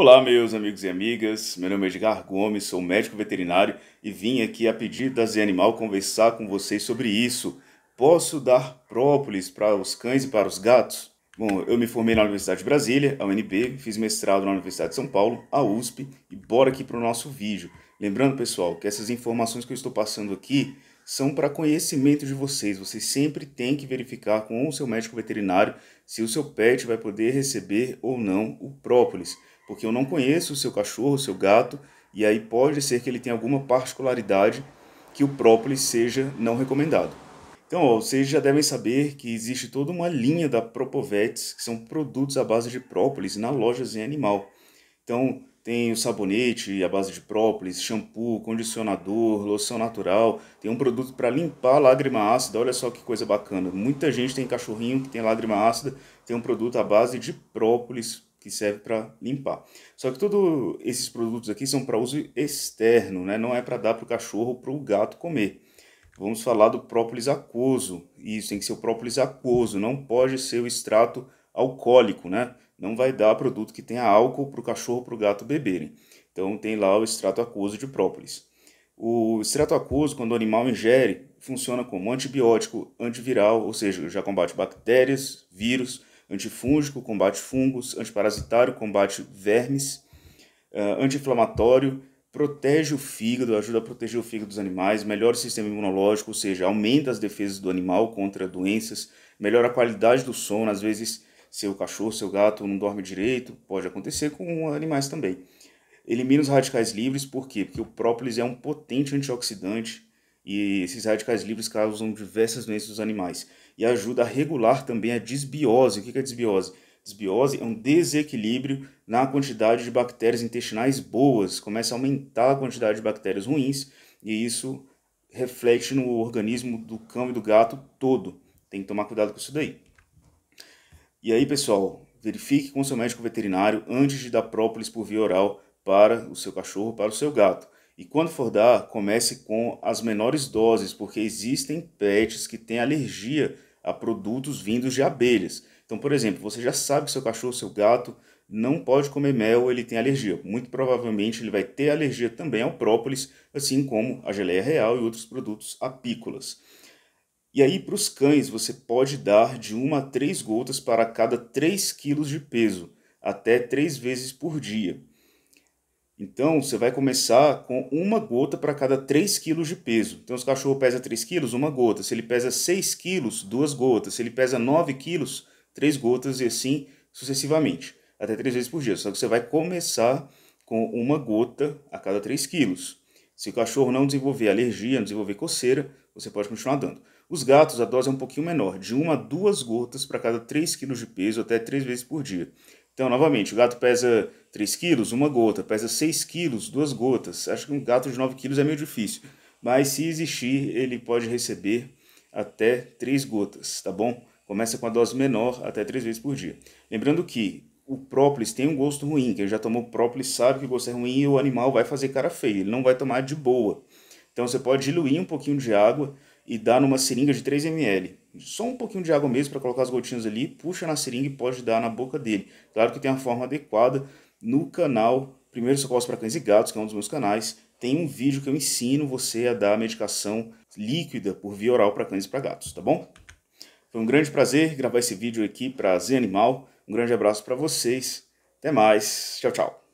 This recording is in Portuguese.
Olá, meus amigos e amigas. Meu nome é Edgar Gomes, sou médico veterinário e vim aqui a pedido da Zé Animal conversar com vocês sobre isso. Posso dar própolis para os cães e para os gatos? Bom, eu me formei na Universidade de Brasília, a UNB, fiz mestrado na Universidade de São Paulo, a USP, e bora aqui para o nosso vídeo. Lembrando, pessoal, que essas informações que eu estou passando aqui são para conhecimento de vocês. Você sempre tem que verificar com o seu médico veterinário se o seu pet vai poder receber ou não o própolis porque eu não conheço o seu cachorro, o seu gato, e aí pode ser que ele tenha alguma particularidade que o própolis seja não recomendado. Então, ó, vocês já devem saber que existe toda uma linha da Propovets que são produtos à base de própolis na loja Zen Animal. Então, tem o sabonete à base de própolis, shampoo, condicionador, loção natural, tem um produto para limpar a lágrima ácida, olha só que coisa bacana. Muita gente tem cachorrinho que tem lágrima ácida, tem um produto à base de própolis que serve para limpar. Só que todos esses produtos aqui são para uso externo, né? não é para dar para o cachorro ou para o gato comer. Vamos falar do própolis aquoso. Isso tem que ser o própolis aquoso, não pode ser o extrato alcoólico, né? Não vai dar produto que tenha álcool para o cachorro ou para o gato beberem. Então tem lá o extrato aquoso de própolis. O extrato aquoso, quando o animal ingere, funciona como antibiótico antiviral, ou seja, já combate bactérias, vírus, antifúngico, combate fungos, antiparasitário, combate vermes, uh, anti-inflamatório, protege o fígado, ajuda a proteger o fígado dos animais, melhora o sistema imunológico, ou seja, aumenta as defesas do animal contra doenças, melhora a qualidade do sono, às vezes seu cachorro, seu gato não dorme direito, pode acontecer com animais também. Elimina os radicais livres, por quê? Porque o própolis é um potente antioxidante, e esses radicais livres causam diversas doenças dos animais e ajuda a regular também a desbiose. O que é desbiose? Desbiose é um desequilíbrio na quantidade de bactérias intestinais boas, começa a aumentar a quantidade de bactérias ruins e isso reflete no organismo do cão e do gato todo. Tem que tomar cuidado com isso daí. E aí, pessoal, verifique com seu médico veterinário antes de dar própolis por via oral para o seu cachorro, para o seu gato. E quando for dar, comece com as menores doses, porque existem pets que têm alergia a produtos vindos de abelhas. Então, por exemplo, você já sabe que seu cachorro, seu gato não pode comer mel, ele tem alergia. Muito provavelmente ele vai ter alergia também ao própolis, assim como a geleia real e outros produtos apícolas. E aí, para os cães, você pode dar de 1 a 3 gotas para cada 3 kg de peso, até 3 vezes por dia. Então, você vai começar com uma gota para cada 3 quilos de peso. Então, se o cachorro pesa 3 quilos, uma gota. Se ele pesa 6 quilos, duas gotas. Se ele pesa 9 quilos, três gotas e assim sucessivamente, até três vezes por dia. Só que você vai começar com uma gota a cada 3 quilos. Se o cachorro não desenvolver alergia, não desenvolver coceira, você pode continuar dando. Os gatos, a dose é um pouquinho menor, de 1 a 2 gotas para cada 3 quilos de peso, até três vezes por dia. Então, novamente, o gato pesa 3 quilos, uma gota, pesa 6 quilos, duas gotas. Acho que um gato de 9 quilos é meio difícil, mas se existir, ele pode receber até 3 gotas, tá bom? Começa com a dose menor até 3 vezes por dia. Lembrando que o própolis tem um gosto ruim, quem já tomou própolis sabe que o gosto é ruim e o animal vai fazer cara feia, ele não vai tomar de boa. Então você pode diluir um pouquinho de água e dar numa seringa de 3 ml só um pouquinho de água mesmo para colocar as gotinhas ali, puxa na seringa e pode dar na boca dele. Claro que tem a forma adequada no canal Primeiro Socorros para Cães e Gatos, que é um dos meus canais, tem um vídeo que eu ensino você a dar medicação líquida por via oral para cães e para gatos, tá bom? Foi um grande prazer gravar esse vídeo aqui para Z Animal. Um grande abraço para vocês. Até mais. Tchau, tchau.